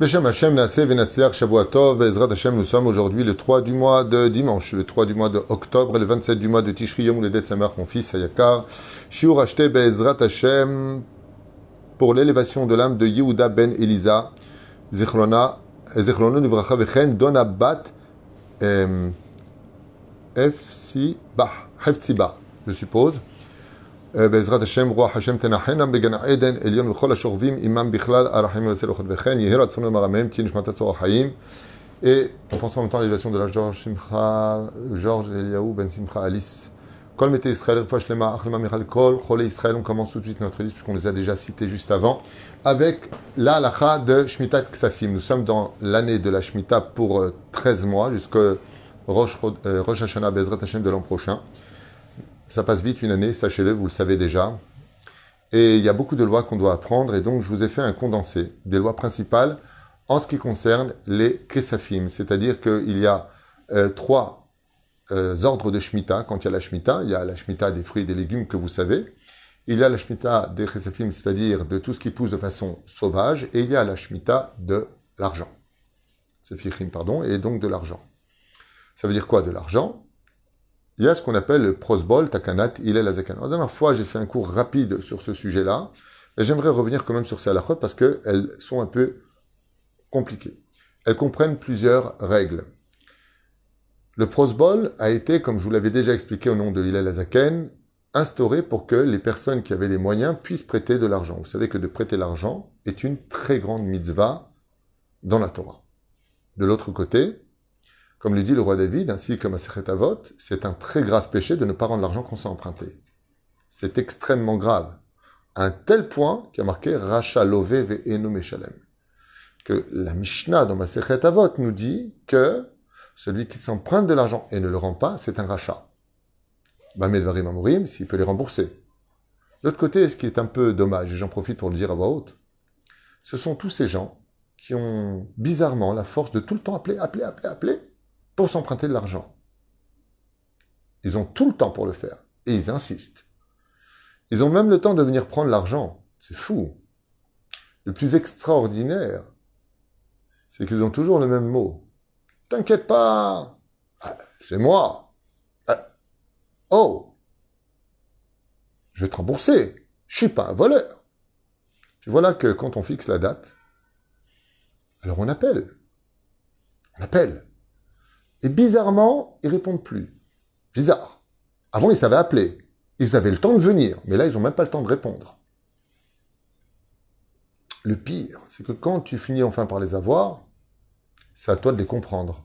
Beshem Hashem, Bezrat Hashem, nous sommes aujourd'hui le 3 du mois de dimanche, le 3 du mois de octobre, le 27 du mois de Tishri Yom le Samar, mon fils sayaka, Shiur acheté Bezrat Hashem pour l'élévation de l'âme de Yehuda ben Elisa, Zichrona, Zichrona Nivracha Vechen, Dona Bat, Hefsi Bah, je suppose. בעזרת השם, רוח השם תנחנה בגן עדן עליון וכל השוכבים עמם בכלל, הרחמים יוצא לוחות וכן, יהי רצון לומר אמן, כי נשמת צור החיים. Et on pense en même temps à l'élévation de la Georges Simcha, Georges Eliaou Ben Simcha Alice. Kol Mete Israël, Refash Lema, Achlema Michal Kol, Chole Israël. On commence tout de suite notre liste puisqu'on les a déjà cités juste avant avec la lacha de Shmitat Ksafim. Nous sommes dans l'année de la Shmita pour 13 euh, mois jusqu'au Rosh, euh, Rosh Hashanah Bezrat Hashem de l'an prochain. Ça passe vite une année, sachez-le, vous le savez déjà. Et il y a beaucoup de lois qu'on doit apprendre, et donc je vous ai fait un condensé des lois principales en ce qui concerne les Kesafim, c'est-à-dire qu'il y a euh, trois euh, ordres de Shemitah. Quand il y a la Shemitah, il y a la Shemitah des fruits et des légumes que vous savez, il y a la Shemitah des Kesafim, c'est-à-dire de tout ce qui pousse de façon sauvage, et il y a la Shemitah de l'argent. Ce pardon, et donc de l'argent. Ça veut dire quoi de l'argent il y a ce qu'on appelle le prosbol, takanat, il est la dernière fois, j'ai fait un cours rapide sur ce sujet-là, et j'aimerais revenir quand même sur ces halakhot parce qu'elles sont un peu compliquées. Elles comprennent plusieurs règles. Le prosbol a été, comme je vous l'avais déjà expliqué au nom de Hillel Azaken, instauré pour que les personnes qui avaient les moyens puissent prêter de l'argent. Vous savez que de prêter l'argent est une très grande mitzvah dans la Torah. De l'autre côté, comme le dit le roi David, ainsi que Masechet Avot, c'est un très grave péché de ne pas rendre l'argent qu'on s'est emprunté. C'est extrêmement grave. À un tel point qui a marqué Racha Lové chalem » Que la Mishnah dans Masechet Avot nous dit que celui qui s'emprunte de l'argent et ne le rend pas, c'est un rachat. Bamedvarim Amorim, s'il peut les rembourser. D'autre côté, ce qui est un peu dommage, et j'en profite pour le dire à voix haute, ce sont tous ces gens qui ont bizarrement la force de tout le temps appeler, appeler, appeler, appeler, pour s'emprunter de l'argent. Ils ont tout le temps pour le faire. Et ils insistent. Ils ont même le temps de venir prendre l'argent. C'est fou. Le plus extraordinaire, c'est qu'ils ont toujours le même mot. T'inquiète pas. Ah, c'est moi. Ah. Oh. Je vais te rembourser. Je suis pas un voleur. Et voilà que quand on fixe la date, alors on appelle. On appelle. Et bizarrement, ils répondent plus. Bizarre. Avant, ils savaient appeler. Ils avaient le temps de venir, mais là, ils n'ont même pas le temps de répondre. Le pire, c'est que quand tu finis enfin par les avoir, c'est à toi de les comprendre.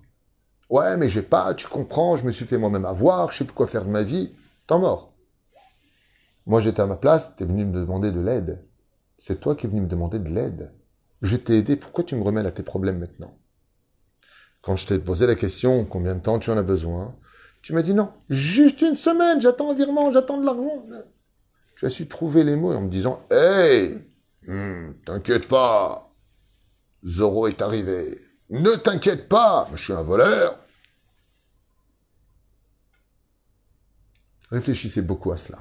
Ouais, mais j'ai pas, tu comprends, je me suis fait moi-même avoir, je sais plus quoi faire de ma vie, T'es mort. Moi, j'étais à ma place, Tu es venu me demander de l'aide. C'est toi qui es venu me demander de l'aide. Je t'ai aidé, pourquoi tu me remets à tes problèmes maintenant quand je t'ai posé la question, combien de temps tu en as besoin Tu m'as dit non, juste une semaine, j'attends un virement, j'attends de l'argent. Tu as su trouver les mots en me disant Hey, hmm, t'inquiète pas, Zoro est arrivé. Ne t'inquiète pas, je suis un voleur. Réfléchissez beaucoup à cela.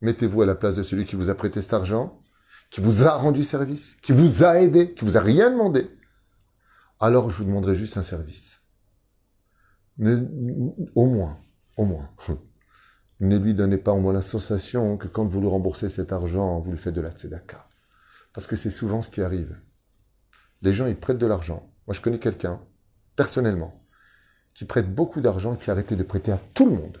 Mettez-vous à la place de celui qui vous a prêté cet argent, qui vous a rendu service, qui vous a aidé, qui vous a rien demandé alors je vous demanderai juste un service. au moins, au moins. ne lui donnez pas au moins la sensation que quand vous lui remboursez cet argent, vous lui faites de la tzedaka. Parce que c'est souvent ce qui arrive. Les gens, ils prêtent de l'argent. Moi, je connais quelqu'un, personnellement, qui prête beaucoup d'argent, qui a arrêté de prêter à tout le monde.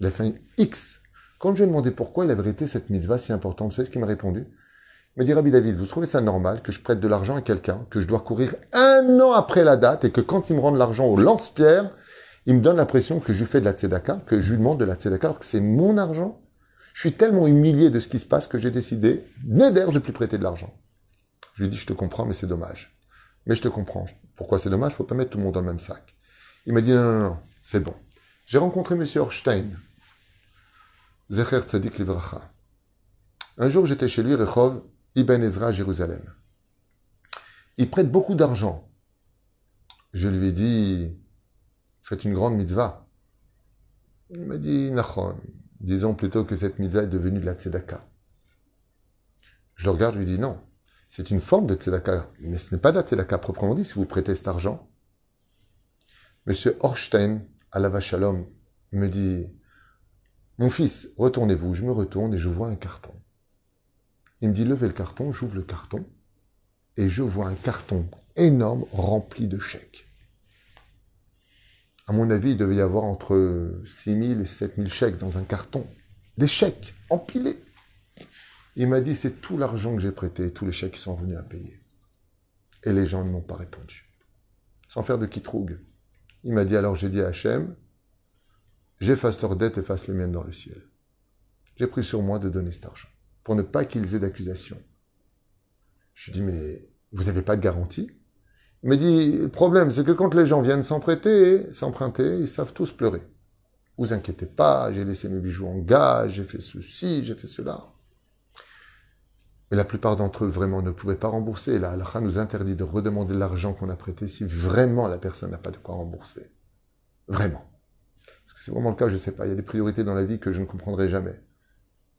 Il a fait X. Quand je lui ai demandé pourquoi il avait arrêté cette va si importante, vous savez ce qu'il m'a répondu me dit Rabbi David, vous trouvez ça normal que je prête de l'argent à quelqu'un, que je dois courir un an après la date et que quand il me rend l'argent au lance-pierre, il me donne l'impression que je lui fais de la tzedaka, que je lui demande de la tzedaka alors que c'est mon argent Je suis tellement humilié de ce qui se passe que j'ai décidé, d'aider de plus prêter de l'argent. Je lui dis, je te comprends, mais c'est dommage. Mais je te comprends. Pourquoi c'est dommage Il ne faut pas mettre tout le monde dans le même sac. Il m'a dit, non, non, non, c'est bon. J'ai rencontré M. Orstein, Zecher Tzadik Livracha. Un jour, j'étais chez lui, Rechov, Ibn Ezra à Jérusalem. Il prête beaucoup d'argent. Je lui ai dit, faites une grande mitzvah. Il m'a dit, Nachon, disons plutôt que cette mitzvah est devenue de la tzedaka. Je le regarde, je lui dis, non, c'est une forme de tzedaka, mais ce n'est pas de la tzedaka proprement dit si vous prêtez cet argent. Monsieur Horstein, à la l'homme, me dit, mon fils, retournez-vous. Je me retourne et je vois un carton. Il me dit, levez le carton, j'ouvre le carton, et je vois un carton énorme rempli de chèques. À mon avis, il devait y avoir entre 6 000 et 7 000 chèques dans un carton. Des chèques empilés. Il m'a dit, c'est tout l'argent que j'ai prêté, tous les chèques qui sont venus à payer. Et les gens ne m'ont pas répondu. Sans faire de Kitroug. Il m'a dit, alors j'ai dit à Hachem, j'efface leurs dettes et fasse les miennes dans le ciel. J'ai pris sur moi de donner cet argent pour ne pas qu'ils aient d'accusation. Je lui dis, mais vous n'avez pas de garantie Il me dit, le problème, c'est que quand les gens viennent s'emprunter, s'emprunter, ils savent tous pleurer. Vous inquiétez pas, j'ai laissé mes bijoux en gage, j'ai fait ceci, j'ai fait cela. Mais la plupart d'entre eux vraiment ne pouvaient pas rembourser. Et la halakha nous interdit de redemander l'argent qu'on a prêté si vraiment la personne n'a pas de quoi rembourser. Vraiment. Parce que c'est vraiment le cas, je ne sais pas. Il y a des priorités dans la vie que je ne comprendrai jamais.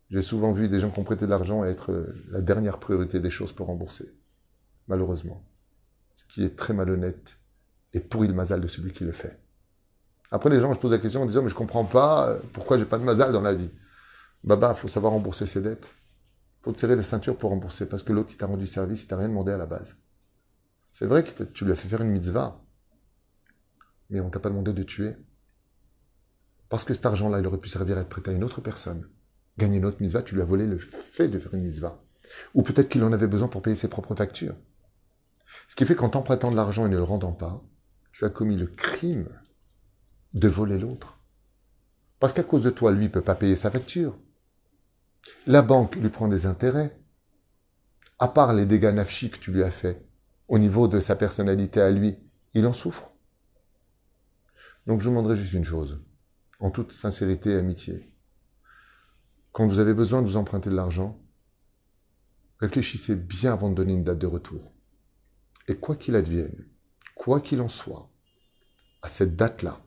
J'ai souvent vu des gens qui ont prêté de l'argent être euh, la dernière priorité des choses pour rembourser, malheureusement. Ce qui est très malhonnête et pourri le mazal de celui qui le fait. Après, les gens je pose la question en disant Mais je comprends pas euh, pourquoi j'ai pas de mazal dans la vie. Baba, faut savoir rembourser ses dettes. faut te serrer la ceinture pour rembourser parce que l'autre, qui t'a rendu service, il t'a rien demandé à la base. C'est vrai que tu lui as fait faire une mitzvah, mais on t'a pas demandé de tuer. Parce que cet argent-là, il aurait pu servir à être prêté à une autre personne gagner une autre misva, tu lui as volé le fait de faire une misva. Ou peut-être qu'il en avait besoin pour payer ses propres factures. Ce qui fait qu'en t'empruntant de l'argent et ne le rendant pas, tu as commis le crime de voler l'autre. Parce qu'à cause de toi, lui ne peut pas payer sa facture. La banque lui prend des intérêts. À part les dégâts nafchis que tu lui as fait au niveau de sa personnalité à lui, il en souffre. Donc je vous demanderai juste une chose, en toute sincérité et amitié quand vous avez besoin de vous emprunter de l'argent, réfléchissez bien avant de donner une date de retour. Et quoi qu'il advienne, quoi qu'il en soit, à cette date-là,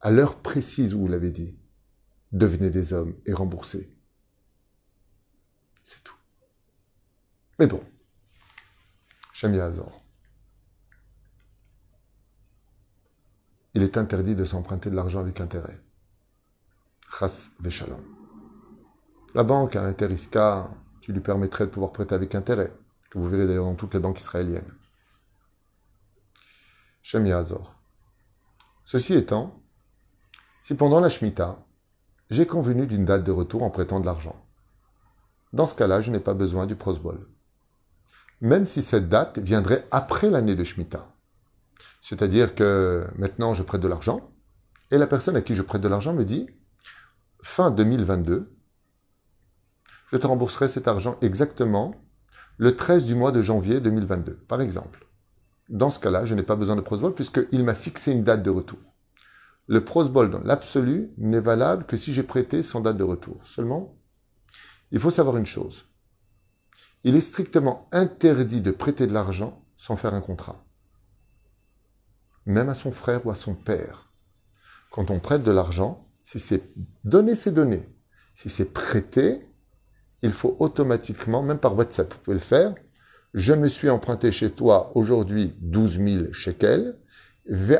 à l'heure précise où vous l'avez dit, devenez des hommes et remboursez. C'est tout. Mais bon, Shamia Azor. Il est interdit de s'emprunter de l'argent avec intérêt. Chas La banque a un Interiska, qui lui permettrait de pouvoir prêter avec intérêt, que vous verrez d'ailleurs dans toutes les banques israéliennes. Shem Ceci étant, si pendant la Shemitah, j'ai convenu d'une date de retour en prêtant de l'argent, dans ce cas-là, je n'ai pas besoin du prosbol. Même si cette date viendrait après l'année de Shemitah. C'est-à-dire que maintenant, je prête de l'argent, et la personne à qui je prête de l'argent me dit fin 2022, je te rembourserai cet argent exactement le 13 du mois de janvier 2022, par exemple. Dans ce cas-là, je n'ai pas besoin de prosbol puisqu'il m'a fixé une date de retour. Le prosbol dans l'absolu n'est valable que si j'ai prêté sans date de retour. Seulement, il faut savoir une chose. Il est strictement interdit de prêter de l'argent sans faire un contrat. Même à son frère ou à son père. Quand on prête de l'argent, si c'est donner ces données, Si c'est prêté, il faut automatiquement, même par WhatsApp, vous pouvez le faire. Je me suis emprunté chez toi aujourd'hui 12 000 shekels.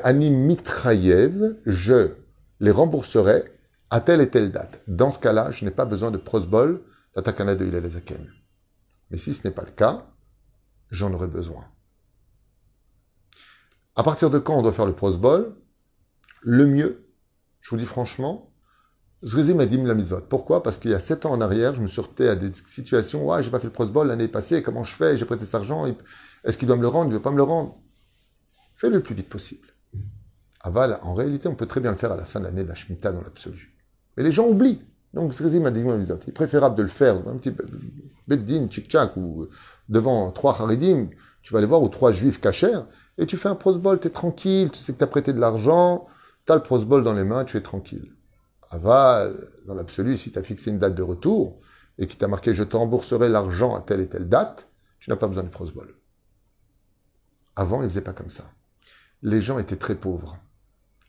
Ani mitrayev, je les rembourserai à telle et telle date. Dans ce cas-là, je n'ai pas besoin de prosbol, la il de Hillel Mais si ce n'est pas le cas, j'en aurai besoin. À partir de quand on doit faire le prosbol Le mieux, je vous dis franchement, Zrezim a dit la mitzvot. Pourquoi Parce qu'il y a 7 ans en arrière, je me sortais à des situations, ouais, j'ai pas fait le prosbol l'année passée, comment je fais J'ai prêté cet argent, est-ce qu'il doit me le rendre Il ne veut pas me le rendre. Fais-le le plus vite possible. Aval, en réalité, on peut très bien le faire à la fin de l'année de la Shemitah dans l'absolu. Mais les gens oublient. Donc, Zrezim a dit la Il est préférable de le faire un petit beddin, tchik-tchak, ou euh, devant trois haridim, tu vas aller voir, ou trois juifs cachers, et tu fais un prosbol, tu es tranquille, tu sais que tu as prêté de l'argent, T'as le prosbol dans les mains, tu es tranquille. Aval, dans l'absolu, si tu as fixé une date de retour et qui t'a marqué je te rembourserai l'argent à telle et telle date, tu n'as pas besoin de prosbol. Avant, ils ne faisaient pas comme ça. Les gens étaient très pauvres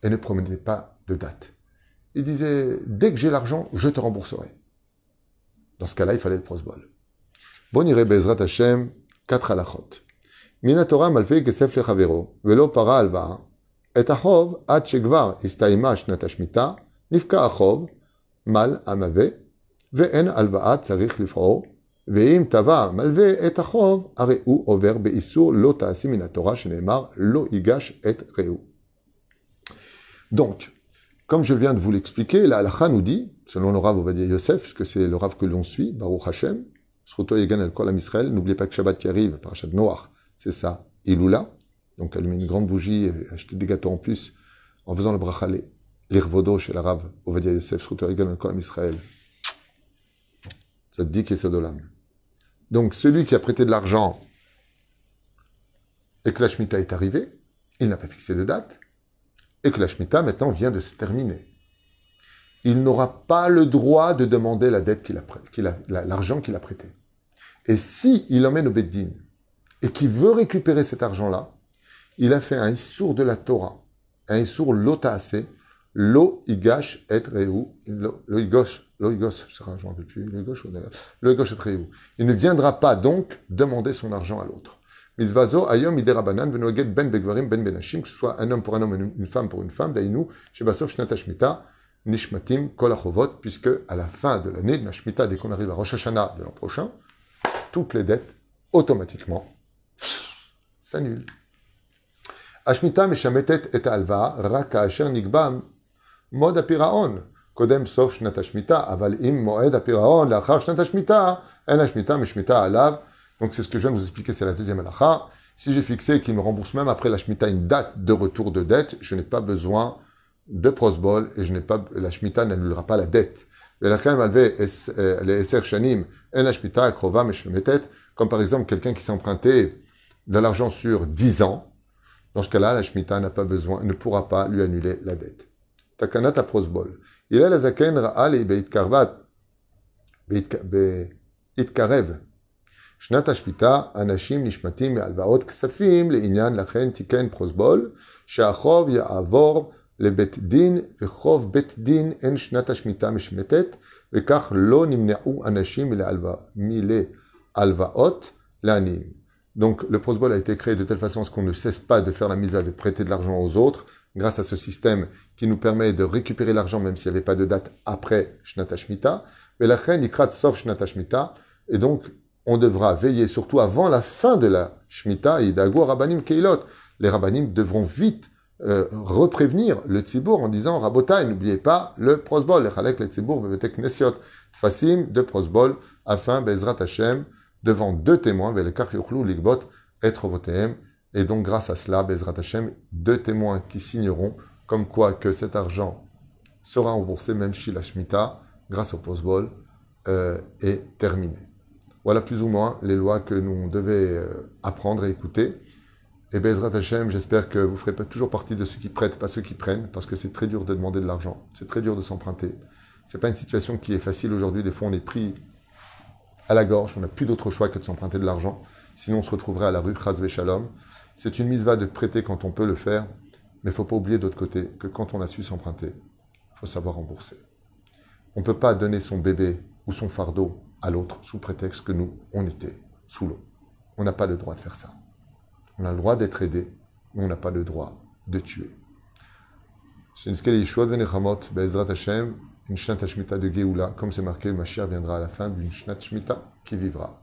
et ne promenaient pas de date. Ils disaient dès que j'ai l'argent, je te rembourserai. Dans ce cas-là, il fallait le prosbol. Bon iré Hashem, 4 halachot. Minatora velo para hein. Et achov, at shegvar, istaima nifka achov, mal amave, ve'en alva'at alva'a tsarich lifro, ve tava malve et achov, are ou over lo isur lota asiminatora shenemar, lo igash et reu. Donc, comme je viens de vous l'expliquer, la halacha nous dit, selon le rav Obadiah Yosef, puisque c'est le rav que l'on suit, Baruch Hashem, Srotoy al el Kolam Israel, n'oubliez pas que Shabbat qui arrive, parachat noir, c'est ça, ilula donc allumer une grande bougie, et acheter des gâteaux en plus, en faisant le brachalé, l'irvodo chez l'arabe, Ovadia Yosef, Shrouter Kolam Israël. Ça te dit qu'il Sodolam. Donc celui qui a prêté de l'argent et que la Shemitah est arrivée, il n'a pas fixé de date, et que la Shemitah maintenant vient de se terminer. Il n'aura pas le droit de demander la dette qu'il a, qu'il a l'argent qu'il a prêté. Et si il emmène au Beddin et qu'il veut récupérer cet argent-là, il a fait un issour de la Torah, un issour lotaase, lo igash et rehu, lo igosh, lo igosh, je ne me rappelle plus, lo igosh ou lo igosh et reu. Il ne viendra pas donc demander son argent à l'autre. Misvazo ayom iderabanan benoget ben begvarim ben benashim, que ce soit un homme pour un homme, une femme pour une femme, dainu, shebasov shnatashmita, nishmatim kolachovot, puisque à la fin de l'année de la dès qu'on arrive à Rosh Hashanah de l'an prochain, toutes les dettes, automatiquement, s'annulent. Ashmita meshametet et alva raka asher nigbam mod apiraon kodem sof shnat ashmita aval im moed apiraon la'achar shnat ashmita en ashmita meshmita alav donc c'est ce que je viens de vous expliquer c'est la deuxième halacha si j'ai fixé qu'il me rembourse même après la shmita une date de retour de dette je n'ai pas besoin de prosbol et je n'ai pas la shmita n'annulera pas la dette comme par exemple quelqu'un qui s'est emprunté de l'argent sur 10 ans, dans ce cas-là, la shmita n'a pas besoin, ne pourra pas lui annuler la dette. Takanat aprosbol. Il est la zaken ra'ali beit karvat beit karev. Shnat hashmita anashim nishmatim alvaot ksafim le-inyan lachen tiken prosbol sheachov ya'avor bet din vechov bet din en shnat hashmita mishmetet וכך לא נמנעו אנשים מלהלוואות לעניים. Donc le prosbol a été créé de telle façon qu'on ne cesse pas de faire la mise à de prêter de l'argent aux autres, grâce à ce système qui nous permet de récupérer l'argent même s'il n'y avait pas de date après Shnata Shmita. Mais la reine, crate sauf shnata Et donc, on devra veiller surtout avant la fin de la shmita Idago rabanim Keilot. Les rabanim devront vite euh, reprévenir le Tzibour en disant Rabotai, n'oubliez pas le prosbol, le Chalek, le Tzibour, être Nesiot, Fasim de prosbol, afin Bezrat Hashem devant deux témoins, Ligbot, et donc grâce à cela, Bezrat deux témoins qui signeront comme quoi que cet argent sera remboursé, même si la Shemitah, grâce au post euh, est terminé. Voilà plus ou moins les lois que nous devons euh, apprendre et écouter. Et Bezrat Hashem, j'espère que vous ferez toujours partie de ceux qui prêtent, pas ceux qui prennent, parce que c'est très dur de demander de l'argent, c'est très dur de s'emprunter. C'est pas une situation qui est facile aujourd'hui. Des fois, on est pris à la gorge. On n'a plus d'autre choix que de s'emprunter de l'argent. Sinon, on se retrouverait à la rue Chazvé Shalom. C'est une mise va de prêter quand on peut le faire. Mais il faut pas oublier d'autre côté que quand on a su s'emprunter, il faut savoir rembourser. On ne peut pas donner son bébé ou son fardeau à l'autre sous prétexte que nous, on était sous l'eau. On n'a pas le droit de faire ça. On a le droit d'être aidé, mais on n'a pas le droit de tuer une Shnat de Géoula, comme c'est marqué, ma chère viendra à la fin d'une Shnat qui vivra,